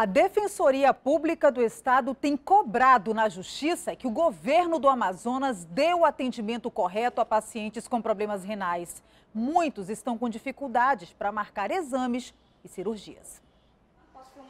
A Defensoria Pública do Estado tem cobrado na Justiça que o governo do Amazonas dê o atendimento correto a pacientes com problemas renais. Muitos estão com dificuldades para marcar exames e cirurgias.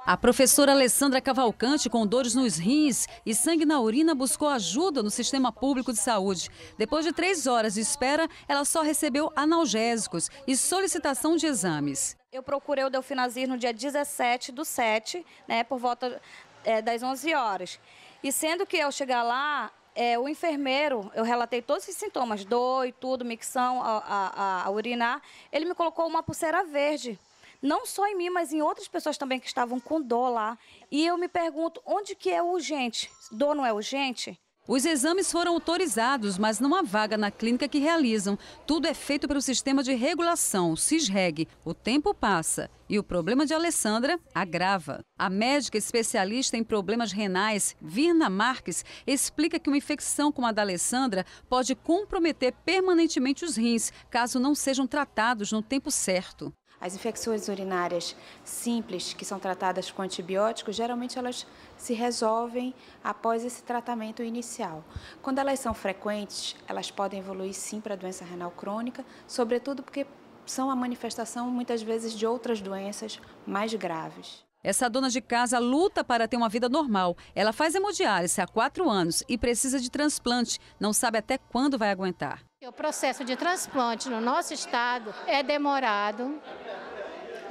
A professora Alessandra Cavalcante, com dores nos rins e sangue na urina, buscou ajuda no sistema público de saúde. Depois de três horas de espera, ela só recebeu analgésicos e solicitação de exames. Eu procurei o Delfinazir no dia 17 do 7, né, por volta é, das 11 horas. E sendo que ao chegar lá, é, o enfermeiro, eu relatei todos os sintomas, dor e tudo, micção, a, a, a urinar, ele me colocou uma pulseira verde não só em mim, mas em outras pessoas também que estavam com dor lá. E eu me pergunto, onde que é urgente? Dor não é urgente? Os exames foram autorizados, mas não há vaga na clínica que realizam. Tudo é feito pelo sistema de regulação, o CISREG. O tempo passa e o problema de Alessandra agrava. A médica especialista em problemas renais, Virna Marques, explica que uma infecção como a da Alessandra pode comprometer permanentemente os rins, caso não sejam tratados no tempo certo. As infecções urinárias simples, que são tratadas com antibióticos, geralmente elas se resolvem após esse tratamento inicial. Quando elas são frequentes, elas podem evoluir sim para doença renal crônica, sobretudo porque são a manifestação muitas vezes de outras doenças mais graves. Essa dona de casa luta para ter uma vida normal. Ela faz hemodiálise há quatro anos e precisa de transplante. Não sabe até quando vai aguentar. O processo de transplante no nosso estado é demorado,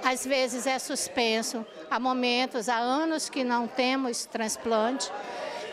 às vezes é suspenso, há momentos, há anos que não temos transplante.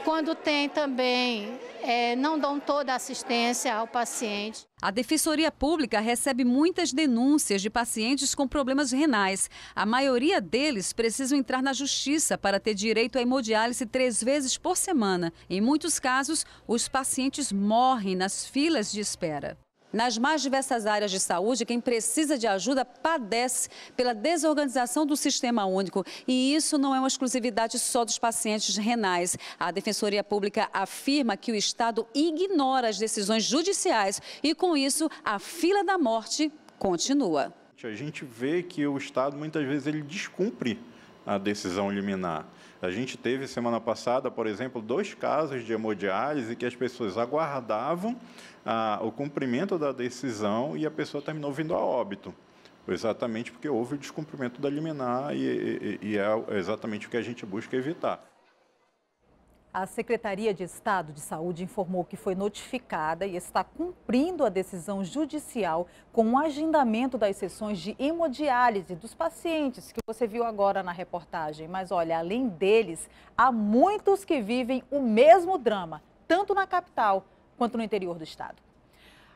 Quando tem também, é, não dão toda a assistência ao paciente. A Defensoria Pública recebe muitas denúncias de pacientes com problemas renais. A maioria deles precisam entrar na justiça para ter direito à hemodiálise três vezes por semana. Em muitos casos, os pacientes morrem nas filas de espera. Nas mais diversas áreas de saúde, quem precisa de ajuda padece pela desorganização do sistema único. E isso não é uma exclusividade só dos pacientes renais. A Defensoria Pública afirma que o Estado ignora as decisões judiciais e, com isso, a fila da morte continua. A gente vê que o Estado muitas vezes ele descumpre a decisão liminar. A gente teve semana passada, por exemplo, dois casos de hemodiálise que as pessoas aguardavam ah, o cumprimento da decisão e a pessoa terminou vindo a óbito. Exatamente porque houve o descumprimento da liminar e, e, e é exatamente o que a gente busca evitar. A Secretaria de Estado de Saúde informou que foi notificada e está cumprindo a decisão judicial com o agendamento das sessões de hemodiálise dos pacientes que você viu agora na reportagem. Mas olha, além deles, há muitos que vivem o mesmo drama, tanto na capital quanto no interior do estado.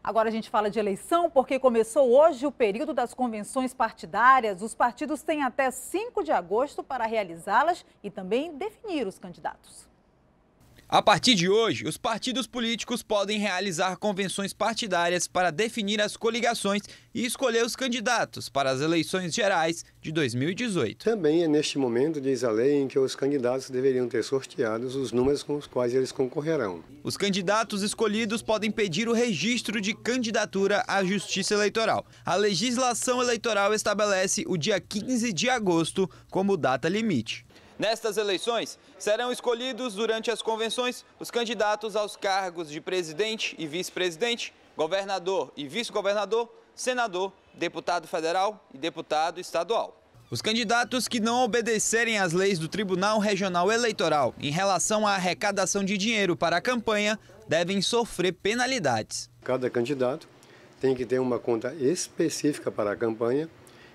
Agora a gente fala de eleição porque começou hoje o período das convenções partidárias. Os partidos têm até 5 de agosto para realizá-las e também definir os candidatos. A partir de hoje, os partidos políticos podem realizar convenções partidárias para definir as coligações e escolher os candidatos para as eleições gerais de 2018. Também é neste momento, diz a lei, em que os candidatos deveriam ter sorteados os números com os quais eles concorrerão. Os candidatos escolhidos podem pedir o registro de candidatura à Justiça Eleitoral. A legislação eleitoral estabelece o dia 15 de agosto como data limite. Nestas eleições, serão escolhidos durante as convenções os candidatos aos cargos de presidente e vice-presidente, governador e vice-governador, senador, deputado federal e deputado estadual. Os candidatos que não obedecerem às leis do Tribunal Regional Eleitoral em relação à arrecadação de dinheiro para a campanha devem sofrer penalidades. Cada candidato tem que ter uma conta específica para a campanha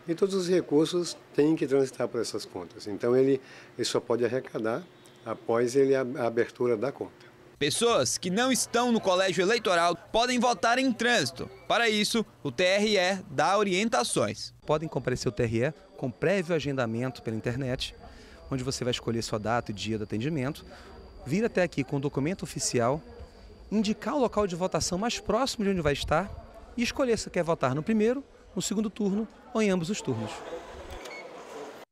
e todos os recursos têm que transitar por essas contas. Então ele, ele só pode arrecadar após ele, a, a abertura da conta. Pessoas que não estão no colégio eleitoral podem votar em trânsito. Para isso, o TRE dá orientações. Podem comparecer o TRE com prévio agendamento pela internet, onde você vai escolher sua data e dia do atendimento, vir até aqui com o documento oficial, indicar o local de votação mais próximo de onde vai estar e escolher se quer votar no primeiro no segundo turno ou em ambos os turnos.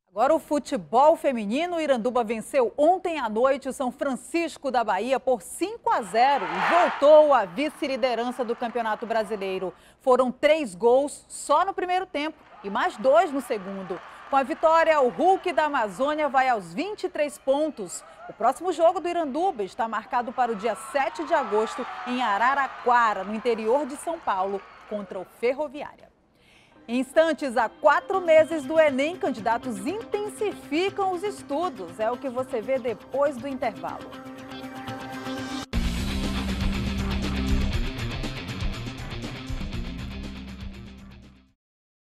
Agora o futebol feminino, o Iranduba venceu ontem à noite o São Francisco da Bahia por 5 a 0 e voltou à vice-liderança do Campeonato Brasileiro. Foram três gols só no primeiro tempo e mais dois no segundo. Com a vitória, o Hulk da Amazônia vai aos 23 pontos. O próximo jogo do Iranduba está marcado para o dia 7 de agosto em Araraquara, no interior de São Paulo, contra o Ferroviária. Em instantes, há quatro meses do Enem, candidatos intensificam os estudos. É o que você vê depois do intervalo.